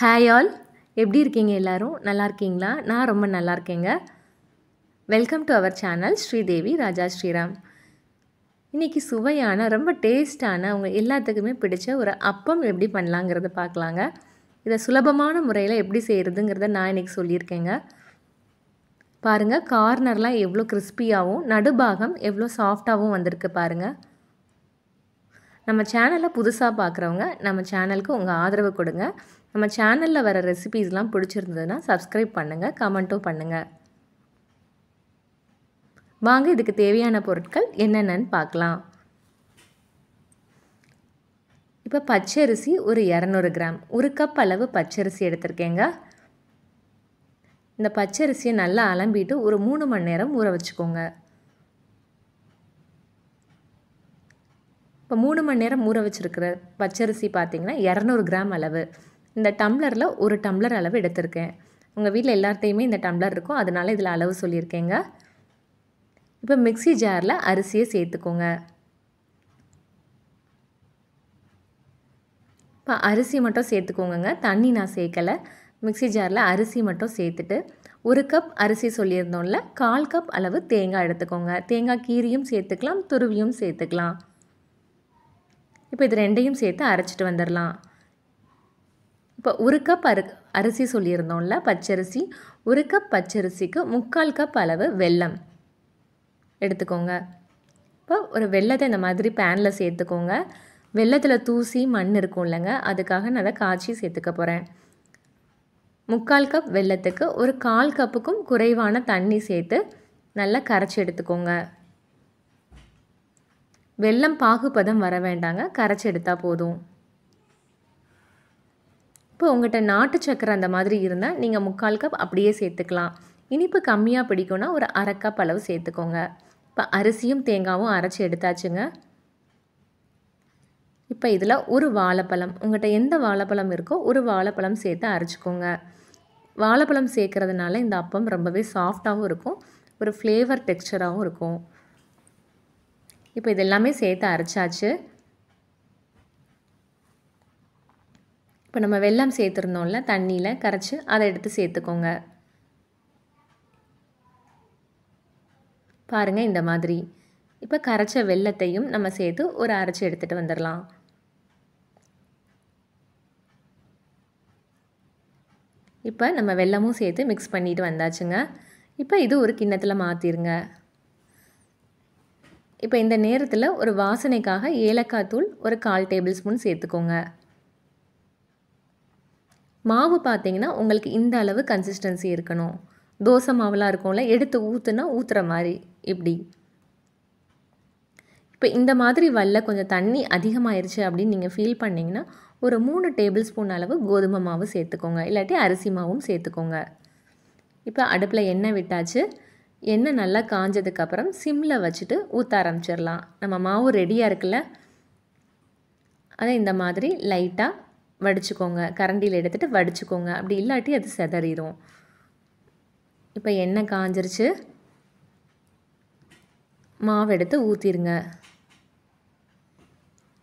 hi all எப்படி இருக்கீங்க எல்லோரும் நல்லா இருக்கீங்களா நான் ரொம்ப நல்லா இருக்கேங்க welcome to our channel Sridevi Raja Sriram இன்றைக்கி சுவையான ரொம்ப டேஸ்டான அவங்க எல்லாத்துக்குமே பிடிச்ச ஒரு அப்பம் எப்படி பண்ணலாங்கிறத பார்க்கலாங்க இதை சுலபமான முறையில் எப்படி செய்கிறதுங்கிறத நான் இன்றைக்கி சொல்லியிருக்கேங்க பாருங்கள் கார்னர்லாம் எவ்வளோ கிறிஸ்பியாகவும் நடுபாகம் எவ்வளோ சாஃப்டாகவும் வந்திருக்கு பாருங்கள் நம்ம சேனலை புதுசாக பார்க்குறவங்க நம்ம சேனலுக்கு உங்கள் ஆதரவு கொடுங்க நம்ம சேனலில் வர ரெசிபீஸ்லாம் பிடிச்சிருந்ததுன்னா சப்ஸ்கிரைப் பண்ணுங்கள் கமெண்ட்டும் பண்ணுங்கள் வாங்க இதுக்கு தேவையான பொருட்கள் என்னென்னு பார்க்கலாம் இப்போ பச்சரிசி ஒரு இரநூறு கிராம் ஒரு கப் அளவு பச்சரிசி எடுத்திருக்கேங்க இந்த பச்சரிசியை நல்லா அலம்பிட்டு ஒரு மூணு மணி நேரம் ஊற வச்சுக்கோங்க இப்போ மூணு மணி நேரம் ஊற வச்சுருக்கிற பச்சரிசி பார்த்திங்கன்னா இரநூறு கிராம் அளவு இந்த டம்ளரில் ஒரு டம்ளர் அளவு எடுத்திருக்கேன் உங்கள் வீட்டில் எல்லாத்தையுமே இந்த டம்ளர் இருக்கும் அதனால் இதில் அளவு சொல்லியிருக்கேங்க இப்போ மிக்சி ஜாரில் அரிசியை சேர்த்துக்கோங்க இப்போ அரிசி மட்டும் சேர்த்துக்கோங்க தண்ணி நான் சேர்க்கலை மிக்சி ஜாரில் அரிசி மட்டும் சேர்த்துட்டு ஒரு கப் அரிசி சொல்லியிருந்தோம்ல கால் கப் அளவு தேங்காய் எடுத்துக்கோங்க தேங்காய் கீரியும் சேர்த்துக்கலாம் துருவியும் சேர்த்துக்கலாம் இப்போ இது ரெண்டையும் சேர்த்து அரைச்சிட்டு வந்துடலாம் இப்போ ஒரு கப் அரு அரிசி சொல்லியிருந்தோம்ல பச்சரிசி ஒரு கப் பச்சரிசிக்கு முக்கால் கப் அளவு வெல்லம் எடுத்துக்கோங்க இப்போ ஒரு வெள்ளத்தை இந்த மாதிரி பேனில் சேர்த்துக்கோங்க வெள்ளத்தில் தூசி மண் இருக்கும் இல்லைங்க அதுக்காக நான் அதை காய்ச்சி சேர்த்துக்க போகிறேன் முக்கால் கப் வெள்ளத்துக்கு ஒரு கால் கப்புக்கும் குறைவான தண்ணி சேர்த்து நல்லா கரைச்சி எடுத்துக்கோங்க வெள்ளம் பாகுபதம் வர வேண்டாங்க கரைச்சி எடுத்தால் போதும் இப்போ உங்கள்கிட்ட நாட்டு சக்கரை அந்த மாதிரி இருந்தால் நீங்கள் முக்கால் கப் அப்படியே சேர்த்துக்கலாம் இனிப்பு கம்மியாக பிடிக்கும்னா ஒரு அரை கப் அளவு சேர்த்துக்கோங்க இப்போ அரிசியும் தேங்காவும் அரைச்சி எடுத்தாச்சுங்க இப்போ இதில் ஒரு வாழைப்பழம் உங்கள்கிட்ட எந்த வாழைப்பழம் இருக்கோ ஒரு வாழைப்பழம் சேர்த்து அரைச்சிக்கோங்க வாழைப்பழம் சேர்க்குறதுனால இந்த அப்பம் ரொம்பவே சாஃப்டாகவும் இருக்கும் ஒரு ஃப்ளேவர் டெக்ஸ்டராகவும் இருக்கும் இப்போ இதெல்லாமே சேர்த்து அரைச்சாச்சு இப்போ நம்ம வெள்ளம் சேர்த்துருந்தோம்ல தண்ணியில் கரைச்சி அதை எடுத்து சேர்த்துக்கோங்க பாருங்கள் இந்த மாதிரி இப்போ கரைச்ச வெள்ளத்தையும் நம்ம சேர்த்து ஒரு அரைச்சி எடுத்துகிட்டு வந்துடலாம் இப்போ நம்ம வெள்ளமும் சேர்த்து மிக்ஸ் பண்ணிட்டு வந்தாச்சுங்க இப்போ இது ஒரு கிண்ணத்தில் மாற்றிருங்க இப்போ இந்த நேரத்தில் ஒரு வாசனைக்காக ஏலக்காய் தூள் ஒரு கால் டேபிள் ஸ்பூன் சேர்த்துக்கோங்க மாவு பார்த்தீங்கன்னா உங்களுக்கு இந்த அளவு கன்சிஸ்டன்சி இருக்கணும் தோசை மாவுலாம் இருக்கும்ல எடுத்து ஊற்றுனா ஊற்றுற மாதிரி இப்படி இப்போ இந்த மாதிரி வல்ல கொஞ்சம் தண்ணி அதிகமாயிருச்சு அப்படின்னு நீங்கள் ஃபீல் பண்ணிங்கன்னா ஒரு மூணு டேபிள் ஸ்பூன் அளவு கோதுமை மாவு சேர்த்துக்கோங்க இல்லாட்டி அரிசி மாவும் சேர்த்துக்கோங்க இப்போ அடுப்பில் எண்ணெய் விட்டாச்சு எண்ணெய் நல்லா காஞ்சதுக்கப்புறம் சிம்மில் வச்சுட்டு ஊற்ற ஆரம்பிச்சிடலாம் நம்ம மாவு ரெடியாக இருக்குல்ல அதை இந்த மாதிரி லைட்டாக வடிச்சுக்கோங்க கரண்டியில் எடுத்துகிட்டு வடிச்சுக்கோங்க அப்படி இல்லாட்டி அது செதறிடும் இப்போ எண்ணெய் காஞ்சிருச்சு மாவு எடுத்து ஊற்றிடுங்க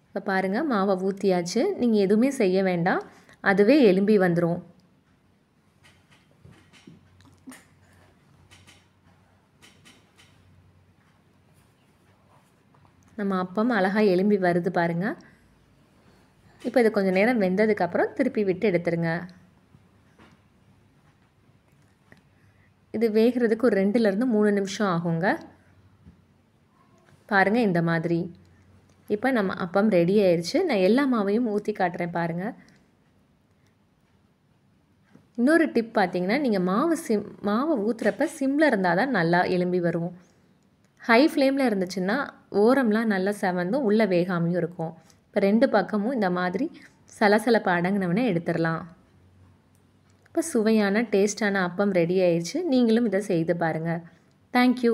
இப்போ பாருங்கள் மாவை ஊற்றியாச்சு நீங்கள் எதுவுமே செய்ய வேண்டாம் அதுவே எலும்பி வந்துடும் நம்ம அப்பம் அழகாக எலும்பி வருது பாருங்கள் இப்போ இது கொஞ்சம் நேரம் வெந்ததுக்கப்புறம் திருப்பி விட்டு எடுத்துருங்க இது வேகிறதுக்கு ஒரு ரெண்டுலேருந்து மூணு நிமிஷம் ஆகுங்க பாருங்கள் இந்த மாதிரி இப்போ நம்ம அப்பம் ரெடி ஆயிடுச்சு நான் எல்லா மாவையும் ஊற்றி காட்டுறேன் பாருங்கள் இன்னொரு டிப் பார்த்தீங்கன்னா நீங்கள் மாவு சிம் மாவை ஊற்றுறப்ப சிம்மில் இருந்தால் தான் நல்லா எலும்பி வரும் ஹை ஃப்ளேமில் இருந்துச்சுன்னா ஓரம்லாம் நல்லா செவந்தும் உள்ளே வேகாமையும் இருக்கும் இப்போ ரெண்டு பக்கமும் இந்த மாதிரி சலசலப்பு அடங்கினவனே எடுத்துடலாம் இப்போ சுவையான டேஸ்டான அப்பம் ரெடி ஆயிடுச்சு நீங்களும் இதை செய்து பாருங்கள் தேங்க்யூ